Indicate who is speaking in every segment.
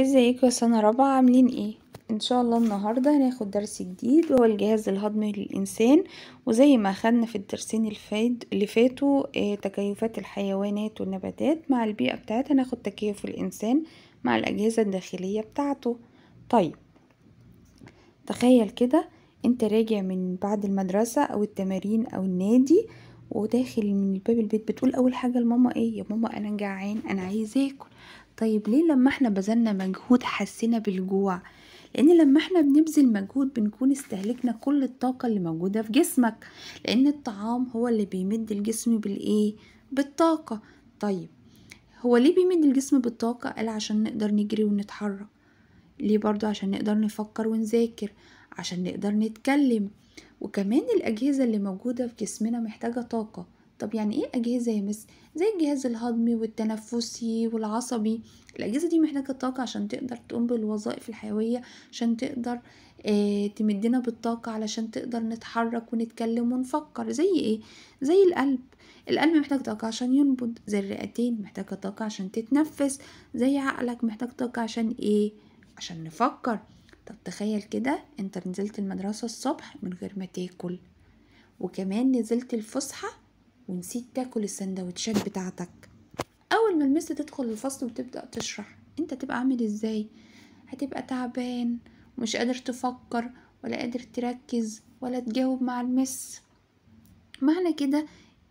Speaker 1: ازيكم يا سنة رابعة عاملين ايه ان شاء الله النهاردة هناخد درس جديد وهو الجهاز الهضمي للإنسان وزي ما اخدنا في الدرسين الفايد اللي فاتوا آه، تكيفات الحيوانات والنباتات مع البيئة بتاعتها هناخد تكيف الإنسان مع الأجهزة الداخلية بتاعته طيب تخيل كده انت راجع من بعد المدرسة او التمارين او النادي وداخل من باب البيت بتقول اول حاجة لماما ايه يا ماما انا جعان انا عايز اكل طيب ليه لما احنا بذلنا مجهود حسينا بالجوع لان لما احنا بنبذل مجهود بنكون استهلكنا كل الطاقه اللي موجوده في جسمك لان الطعام هو اللي بيمد الجسم بالايه بالطاقه طيب هو ليه بيمد الجسم بالطاقه قال عشان نقدر نجري ونتحرك ليه برضو عشان نقدر نفكر ونذاكر عشان نقدر نتكلم وكمان الاجهزه اللي موجوده في جسمنا محتاجه طاقه طب يعني ايه اجهزه يا مس زي الجهاز الهضمي والتنفسي والعصبي الاجهزه دي محتاجه طاقه عشان تقدر تقوم بالوظائف الحيويه عشان تقدر آه تمدنا بالطاقه علشان تقدر نتحرك ونتكلم ونفكر زي ايه زي القلب القلب محتاج طاقه عشان ينبض زي الرئتين محتاجه طاقه عشان تتنفس زي عقلك محتاج طاقه عشان ايه عشان نفكر طب تخيل كده انت نزلت المدرسه الصبح من غير ما تاكل وكمان نزلت الفسحه ونسيت تاكل السندوتشات بتاعتك أول ما المس تدخل الفصل وتبدأ تشرح أنت تبقى عامل إزاي هتبقى تعبان ومش قادر تفكر ولا قادر تركز ولا تجاوب مع المس معنى كده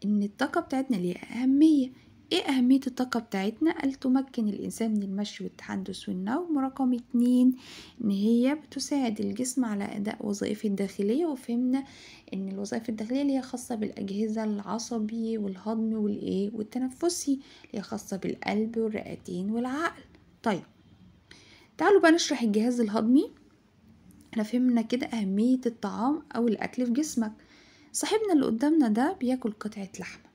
Speaker 1: إن الطاقة بتاعتنا ليها أهمية ايه أهمية الطاقة بتاعتنا قال تمكن الإنسان من المشي والتحدث والنوم رقم اتنين إن هي بتساعد الجسم على أداء وظائفه الداخلية وفهمنا إن الوظائف الداخلية اللي هي خاصة بالأجهزة العصبي والهضم والإيه والتنفسي اللي هي خاصة بالقلب والرئتين والعقل طيب تعالوا بقى نشرح الجهاز الهضمي احنا فهمنا كده أهمية الطعام أو الأكل في جسمك صاحبنا اللي قدامنا ده بياكل قطعة لحمة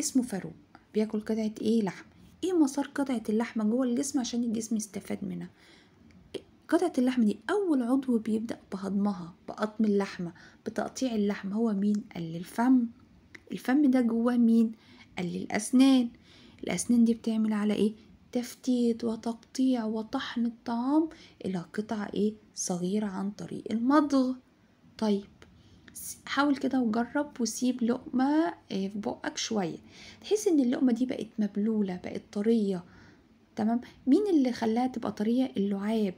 Speaker 1: اسمه فاروق بياكل قطعة ايه لحم ايه مسار قطعة اللحمة جوه الجسم عشان الجسم يستفاد منها قطعة اللحمة دي أول عضو بيبدأ بهضمها بقطم اللحمة بتقطيع اللحمة هو مين؟ قال الفم الفم ده جواه مين؟ قال الأسنان الأسنان دي بتعمل على إيه؟ تفتيت وتقطيع وطحن الطعام إلى قطع إيه؟ صغيرة عن طريق المضغ طيب حاول كده وجرب وسيب لقمة آه، في بقك شوية تحس ان اللقمة دي بقت مبلولة بقت طرية تمام مين اللي خلاها تبقى طرية اللعاب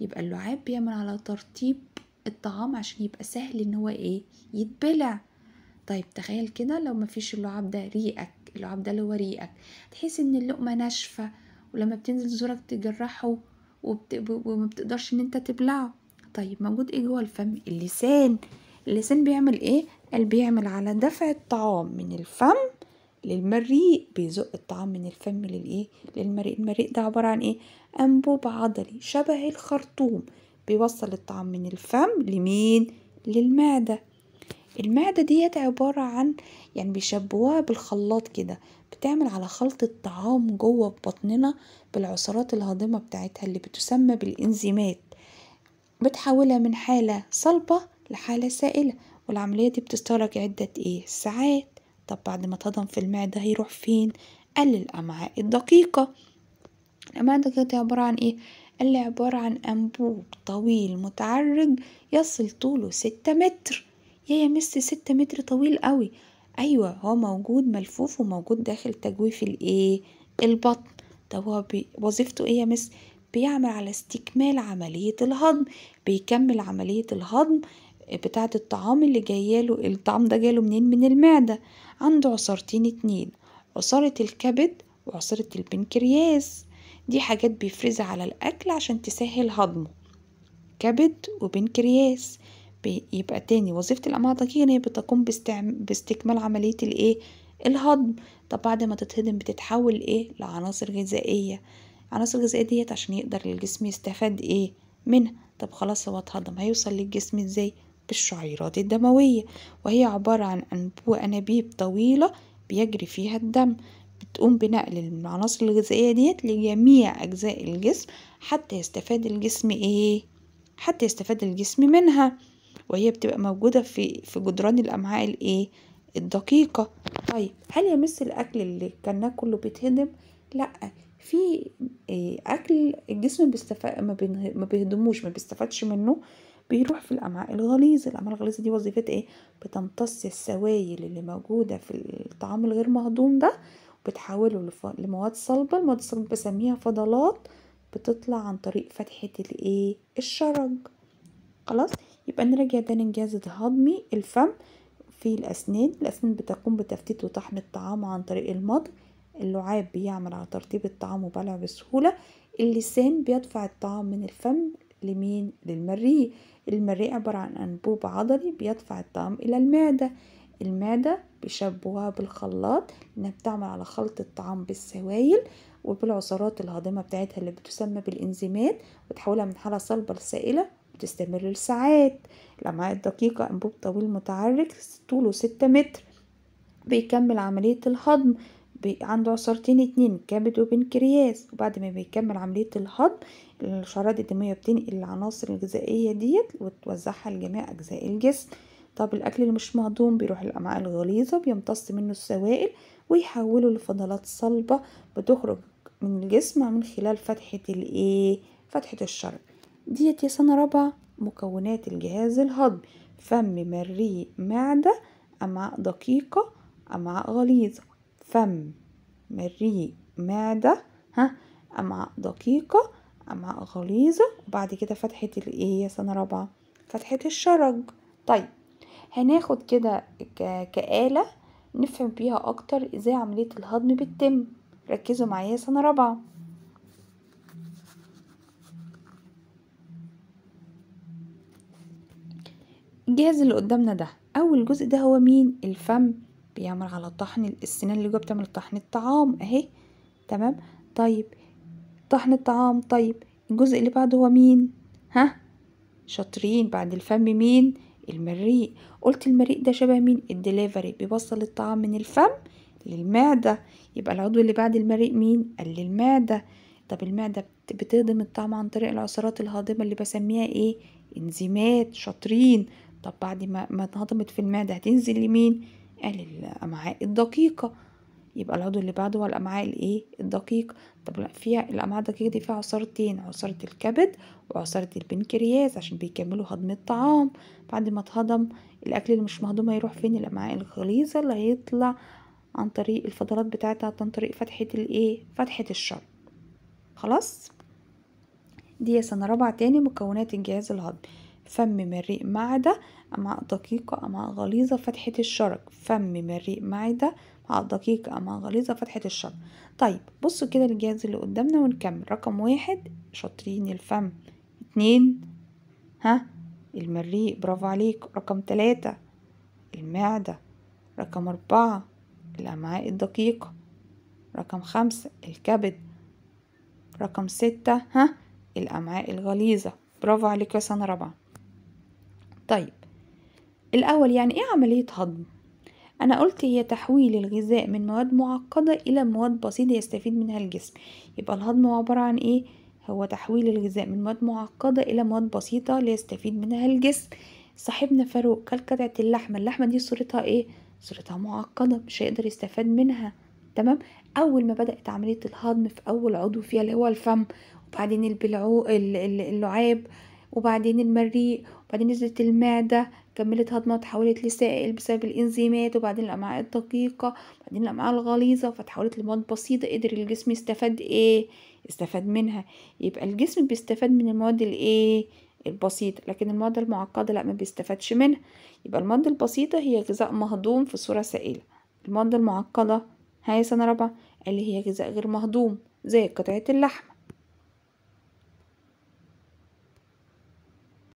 Speaker 1: يبقى اللعاب بيعمل على ترطيب الطعام عشان يبقى سهل ان هو ايه يتبلع طيب تخيل كده لو مفيش اللعاب ده ريقك اللعاب ده اللي هو ريقك تحس ان اللقمة ناشفة ولما بتنزل زورك تجرحه وبت... وما بتقدرش ان انت تبلعه طيب موجود ايه جوه الفم اللسان اللسان بيعمل ايه قال بيعمل على دفع الطعام من الفم للمريء بيزق الطعام من الفم للايه للمريء المريء ده عباره عن ايه انبوب عضلي شبه الخرطوم بيوصل الطعام من الفم لمين للمعده المعده ديت عباره عن يعني بيشبهوها بالخلاط كده بتعمل على خلط الطعام جوه في بطننا بالعصارات الهاضمه بتاعتها اللي بتسمى بالانزيمات بتحولها من حاله صلبه لحالة سائلة والعملية دي بتستغرق عدة ايه ساعات طب بعد ما اتهضم في المعدة هيروح فين قال الأمعاء الدقيقة الأمعاء الدقيقة دي عبارة عن ايه قال لي عبارة عن أنبوب طويل متعرج يصل طوله ستة متر يا يا مس ستة متر طويل قوي أيوة هو موجود ملفوف وموجود داخل تجويف الإيه البطن طب هو بي... وظيفته إيه يا مس بيعمل على استكمال عملية الهضم بيكمل عملية الهضم بتاعة الطعام اللي جاياله الطعام ده جاله منين من المعدة عنده عصارتين اتنين عصارة الكبد وعصارة البنكرياس دي حاجات بيفرزها على الأكل عشان تسهل هضمه كبد وبنكرياس يبقى تاني وظيفة الأمعاء الدقيقة هي بتقوم باستكمال عملية الإيه؟ الهضم طب بعد ما تتهضم بتتحول إيه؟ لعناصر غذائية العناصر الغذائية ديت عشان يقدر الجسم يستفاد إيه؟ منها طب خلاص هو اتهضم هيوصل للجسم إزاي؟ الشعيرات الدموية وهي عبارة عن أنبوب أنابيب طويلة بيجري فيها الدم بتقوم بنقل العناصر الغذائية ديت لجميع أجزاء الجسم حتى يستفاد الجسم إيه؟ حتى يستفاد الجسم منها وهي بتبقى موجودة في في جدران الأمعاء الإيه؟ الدقيقة طيب هل يمس الأكل اللي كان كله بيتهدم لأ في إيه، أكل الجسم بيستفاد ما بيهدموش ما بيستفادش منه بيروح في الامعاء الغليظه الامعاء الغليظه دي وظيفتها ايه بتمتص السوائل اللي موجوده في الطعام الغير مهضوم ده وبتحوله لمواد صلبه المواد الصلبه بسميها فضلات بتطلع عن طريق فتحه الايه الشرج خلاص يبقى نراجع تاني الجهاز الهضمي الفم في الأسنان الأسنان بتقوم بتفتيت وطحن الطعام عن طريق المضغ اللعاب بيعمل على ترطيب الطعام وبلعه بسهولة اللسان بيدفع الطعام من الفم لمين للمريء المريء عبارة عن أنبوب عضلي بيدفع الطعام إلى المعدة المعدة بيشبهها بالخلاط إنها بتعمل على خلط الطعام بالسوائل وبالعصارات الهاضمة بتاعتها اللي بتسمى بالإنزيمات وتحولها من حالة صلبة لسائلة بتستمر لساعات الأمعاء الدقيقة أنبوب طويل متعرج طوله ستة متر بيكمل عملية الهضم عنده عصارتين اتنين كبد وبنكرياس وبعد ما بيكمل عملية الهضم الشعيرات الدموية بتنقل العناصر الغذائية ديت وتوزعها لجميع أجزاء الجسم طب الأكل اللي مش مهضوم بيروح الأمعاء الغليظة بيمتص منه السوائل ويحوله لفضلات صلبة بتخرج من الجسم من خلال فتحة الايه فتحة الشرج ديت يا سنة رابعة مكونات الجهاز الهضمي فم مريء معدة أمعاء دقيقة أمعاء غليظة فم مريء معدة ها أمعاء دقيقة أمعاء غليظة وبعد كده فتحة الإيه يا سنة رابعة فتحة الشرج طيب هناخد كده كآلة نفهم بيها أكتر إزاي عملية الهضم بتتم ركزوا معايا سنة رابعة الجهاز اللي قدامنا ده أول جزء ده هو مين الفم بيعمل على طحن السنان اللي جوه بتعمل طحن الطعام اهي تمام طيب طحن الطعام طيب الجزء اللي بعده هو مين ها شاطرين بعد الفم مين المريء قلت المريء ده شبه مين الدليفري بيوصل الطعام من الفم للمعدة يبقى العضو اللي بعد المريء مين قال المعدة طب المعدة بتهضم الطعام عن طريق العصارات الهاضمة اللي بسميها ايه انزيمات شاطرين طب بعد ما ما اتهضمت في المعدة هتنزل لمين الأمعاء الدقيقة يبقى العضو اللي بعده هو الأمعاء الإيه الدقيقة طب فيها الأمعاء الدقيقة دي فيها عصارتين إيه؟ عصارة الكبد وعصارة البنكرياس عشان بيكملوا هضم الطعام بعد ما اتهضم الأكل اللي مش مهضوم هيروح فين الأمعاء الغليظة اللي هيطلع عن طريق الفضلات بتاعتها عن طريق فتحة الإيه فتحة الشر خلاص دي سنة رابعة تاني مكونات الجهاز الهضمي فم مريء معدة أمعاء دقيقة أمعاء غليظة فتحة الشرج فم مريء معدة أمعاء دقيقة أمعاء غليظة فتحة الشرج طيب بصوا كده الجهاز اللي قدامنا ونكمل رقم واحد شاطرين الفم اتنين ها المريء برافو عليك رقم تلاتة المعدة رقم أربعة الأمعاء الدقيقة رقم خمسة الكبد رقم ستة ها الأمعاء الغليظة برافو عليك يا سنة رابعة طيب الأول يعني إيه عملية هضم؟ أنا قلت هي تحويل الغذاء من مواد معقدة إلى مواد بسيطة يستفيد منها الجسم يبقى الهضم عبارة عن إيه؟ هو تحويل الغذاء من مواد معقدة إلى مواد بسيطة ليستفيد منها الجسم صاحبنا فاروق كل قطعة اللحمة اللحمة دي صورتها إيه؟ صورتها معقدة مش هيقدر يستفاد منها تمام أول ما بدأت عملية الهضم في أول عضو فيها اللي هو الفم وبعدين البلعو اللعاب وبعدين المريء وبعدين نزلت المعدة كملت هضمها تحولت لسائل بسبب الإنزيمات وبعدين الأمعاء الدقيقة وبعدين الأمعاء الغليظة فتحولت لمواد بسيطة قدر الجسم يستفاد إيه استفاد منها يبقى الجسم بيستفاد من المواد الإيه البسيطة لكن المواد المعقدة لا ما بيستفادش منها يبقى المواد البسيطة هي غذاء مهضوم في صورة سائلة المواد المعقدة هاي سنة رابعة اللي هي غذاء غير مهضوم زي قطعة اللحمة